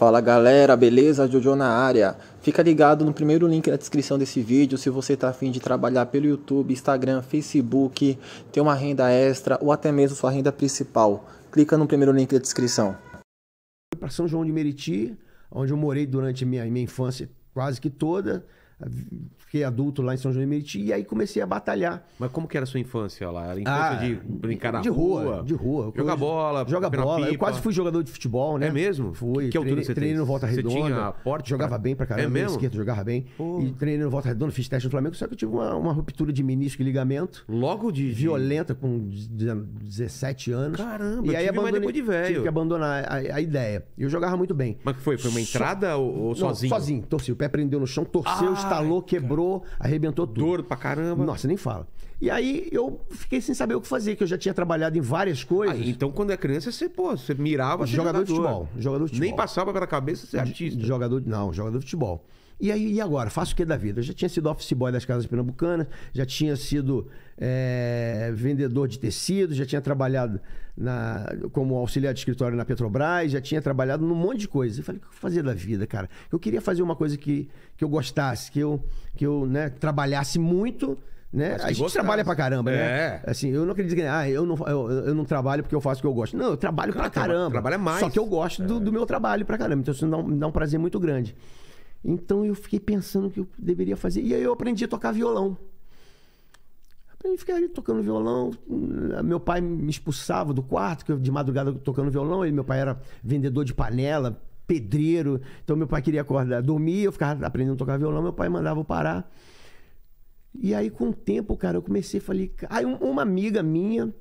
Fala galera, beleza? Jojo na área. Fica ligado no primeiro link na descrição desse vídeo se você está afim de trabalhar pelo YouTube, Instagram, Facebook, ter uma renda extra ou até mesmo sua renda principal. Clica no primeiro link da descrição. Para São João de Meriti, onde eu morei durante minha, minha infância quase que toda. Fiquei adulto lá em São João de Meriti e aí comecei a batalhar. Mas como que era a sua infância lá? Era infância ah, de brincar na de rua, rua? De rua. Jogar bola, Joga bola. Pipa. Eu quase fui jogador de futebol, né? É mesmo? Fui. Que, que altura treinei, você treinei no Volta Redonda. Você tinha porte Jogava pra... bem pra é caramba. É mesmo? jogava bem. Pô. E treinei no Volta Redonda, fiz teste no Flamengo, só que eu tive uma, uma ruptura de menisco e ligamento. Logo de... Violenta, com 17 anos. Caramba, e aí tive, depois de velho. Tive que abandonar a, a ideia. Eu jogava muito bem. Mas que foi? Foi uma entrada so... ou, ou, sozinho? Não, sozinho. Torci. O pé prendeu no chão, torceu ah instalou, quebrou, arrebentou tudo. Dor pra caramba. Nossa, nem fala. E aí eu fiquei sem saber o que fazer, que eu já tinha trabalhado em várias coisas. Ah, então quando é criança, você, pô, você mirava ser jogador, jogador, de futebol. Jogador de futebol. Nem passava pela cabeça ser é artista. Jogador, não, jogador de futebol. E aí, e agora? Faço o que da vida? Eu já tinha sido office boy das casas pernambucanas, já tinha sido é, vendedor de tecido, já tinha trabalhado na, como auxiliar de escritório na Petrobras, já tinha trabalhado num monte de coisa. Eu falei, o que fazer da vida, cara? Eu queria fazer uma coisa que, que eu gostasse, que eu, que eu né, trabalhasse muito né? A gente trabalha pra caramba, né? É. Assim, eu não acredito que ah, eu, não, eu, eu, não trabalho porque eu faço o que eu gosto. Não, eu trabalho Cara, pra caramba. Trabalha mais. Só que eu gosto é. do, do, meu trabalho pra caramba. Então isso me dá, um, dá um prazer muito grande. Então eu fiquei pensando que eu deveria fazer. E aí eu aprendi a tocar violão. Eu ficava ali tocando violão. Meu pai me expulsava do quarto, que eu, de madrugada tocando violão. E meu pai era vendedor de panela, pedreiro. Então meu pai queria acordar, dormir. Eu ficava aprendendo a tocar violão. Meu pai mandava eu parar. E aí, com o tempo, cara, eu comecei a falei. Aí, uma amiga minha,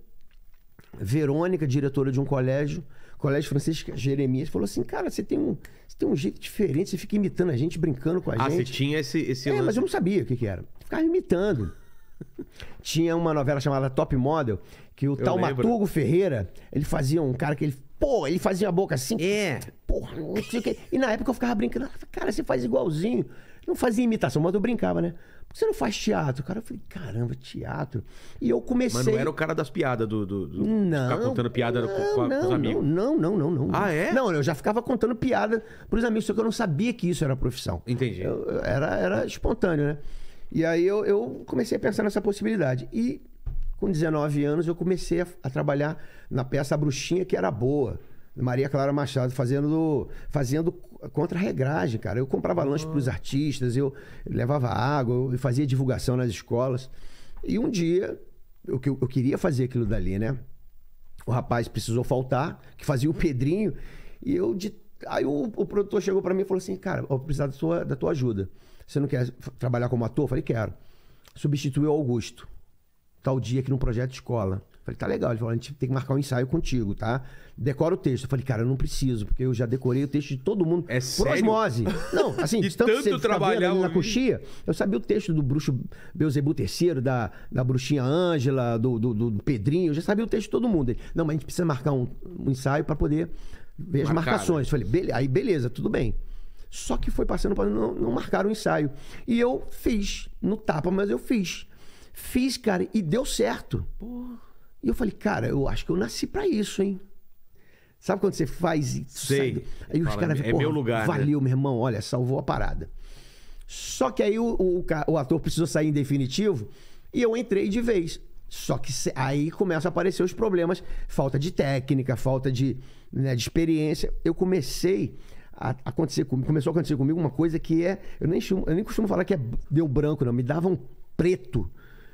Verônica, diretora de um colégio, Colégio Francisco Jeremias, falou assim: Cara, você tem um, você tem um jeito diferente, você fica imitando a gente, brincando com a ah, gente. Ah, você tinha esse. esse é, lance... mas eu não sabia o que, que era. Ficava imitando. Tinha uma novela chamada Top Model, que o eu Tal Matugo Ferreira, ele fazia um cara que ele Pô, ele fazia a boca assim. É. Porra, não sei o quê. E na época eu ficava brincando. cara, você faz igualzinho. Não fazia imitação, mas eu brincava, né? Por que você não faz teatro, cara? Eu falei, caramba, teatro. E eu comecei. Mas não era o cara das piadas, do. do, do... Não. Ficar contando piada não, com, com, não, os amigos. Não, não, não, não, não. Ah, é? Não, eu já ficava contando piada pros amigos, só que eu não sabia que isso era profissão. Entendi. Eu, era, era espontâneo, né? E aí eu, eu comecei a pensar nessa possibilidade. E com 19 anos, eu comecei a, a trabalhar na peça Bruxinha, que era boa. Maria Clara Machado fazendo fazendo contra-regragem, cara. Eu comprava lanche uhum. para os artistas, eu levava água, eu fazia divulgação nas escolas. E um dia, eu, eu queria fazer aquilo dali, né? O rapaz precisou faltar, que fazia o Pedrinho, e eu. De... Aí o, o produtor chegou para mim e falou assim: Cara, eu vou precisar da tua, da tua ajuda. Você não quer trabalhar como ator? Eu falei: Quero. Substituiu o Augusto tal dia aqui no projeto escola. Falei, tá legal. Ele falou, a gente tem que marcar um ensaio contigo, tá? Decora o texto. Eu falei, cara, eu não preciso, porque eu já decorei o texto de todo mundo. É por sério? osmose. Não, assim, de tanto, tanto trabalhar na coxia, eu sabia o texto do bruxo Beuzebu III, da, da bruxinha Ângela, do, do, do, do Pedrinho, eu já sabia o texto de todo mundo. Ele, não, mas a gente precisa marcar um, um ensaio para poder ver as né? marcações. Falei, beleza, aí beleza, tudo bem. Só que foi passando, não, não marcaram o ensaio. E eu fiz, no tapa, mas eu fiz. Fiz, cara, e deu certo. Porra. E eu falei, cara, eu acho que eu nasci para isso, hein? Sabe quando você faz e Sei. Do... Aí os caras É meu lugar. Né? Valeu, né? meu irmão, olha, salvou a parada. Só que aí o, o, o, ator precisou sair em definitivo e eu entrei de vez. Só que aí começam a aparecer os problemas: falta de técnica, falta de, né, de experiência. Eu comecei a acontecer começou a acontecer comigo uma coisa que é. Eu nem, eu nem costumo falar que é, deu branco, não. Me dava um preto.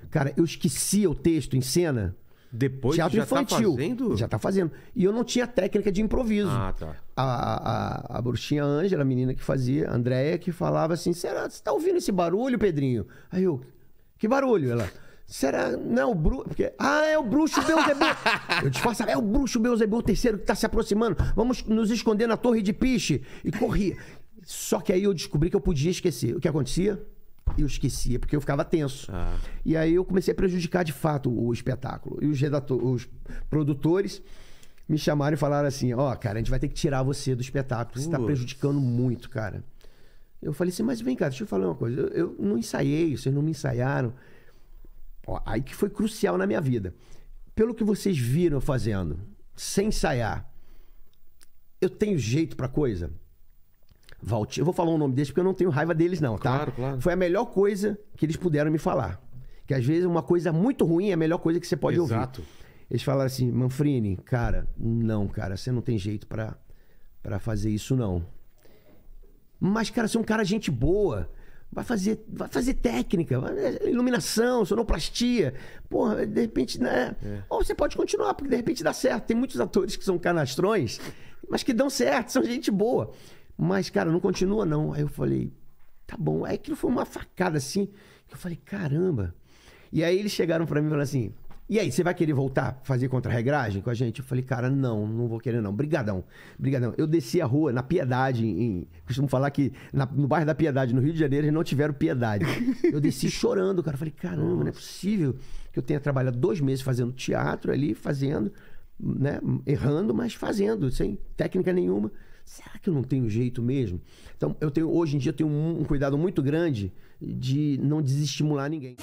Cara, eu esquecia o texto em cena. Depois Teatro já tá infantil. Tá fazendo? Já tá fazendo. E eu não tinha técnica de improviso. Ah, tá. A, a, a, bruxinha Ângela, a menina que fazia, a Andréia, que falava assim: será você tá ouvindo esse barulho, Pedrinho? Aí eu, que barulho? Ela. Será? Não, é o bruxo. Porque... Ah, é o bruxo Beuzebu. eu disfarçava, é o bruxo Beuzebu, o terceiro que está se aproximando. Vamos nos esconder na torre de piche. E corria. Só que aí eu descobri que eu podia esquecer. O que acontecia? eu esquecia, porque eu ficava tenso. Ah. E aí eu comecei a prejudicar de fato o espetáculo. E os, os produtores me chamaram e falaram assim: Ó, oh, cara, a gente vai ter que tirar você do espetáculo, você está prejudicando muito, cara. Eu falei assim: Mas vem cá, deixa eu falar uma coisa. Eu, eu não ensaiei, vocês não me ensaiaram. Ó, aí que foi crucial na minha vida. Pelo que vocês viram fazendo, sem ensaiar, eu tenho jeito para coisa? Valtinho. Eu vou falar o um nome deles porque eu não tenho raiva deles, não, tá? Claro, claro. Foi a melhor coisa que eles puderam me falar. Que às vezes uma coisa muito ruim é a melhor coisa que você pode Exato. ouvir. Eles falaram assim, Manfrini, cara, não, cara, você não tem jeito para para fazer isso, não. Mas, cara, você é um cara gente boa. Vai fazer, vai fazer técnica, é, iluminação, sonoplastia. Porra, de repente, né? É. Ou você pode continuar, porque de repente dá certo. Tem muitos atores que são canastrões, mas que dão certo, são gente boa. Mas, cara, não continua não. Aí eu falei, tá bom. Aí aquilo foi uma facada assim, que eu falei, caramba. E aí eles chegaram para mim e falaram assim: e aí, você vai querer voltar fazer contra-regragem com a gente? Eu falei, cara, não, não vou querer não. Brigadão, brigadão. Eu desci a rua na Piedade, em, costumo falar que na, no bairro da Piedade, no Rio de Janeiro, eles não tiveram piedade. Eu desci chorando, cara. Eu falei, caramba, Nossa. não é possível que eu tenha trabalhado dois meses fazendo teatro ali, fazendo, né, errando, mas fazendo, sem técnica nenhuma será que eu não tenho jeito mesmo? Então, eu tenho hoje em dia eu tenho um, um cuidado muito grande de não desestimular ninguém.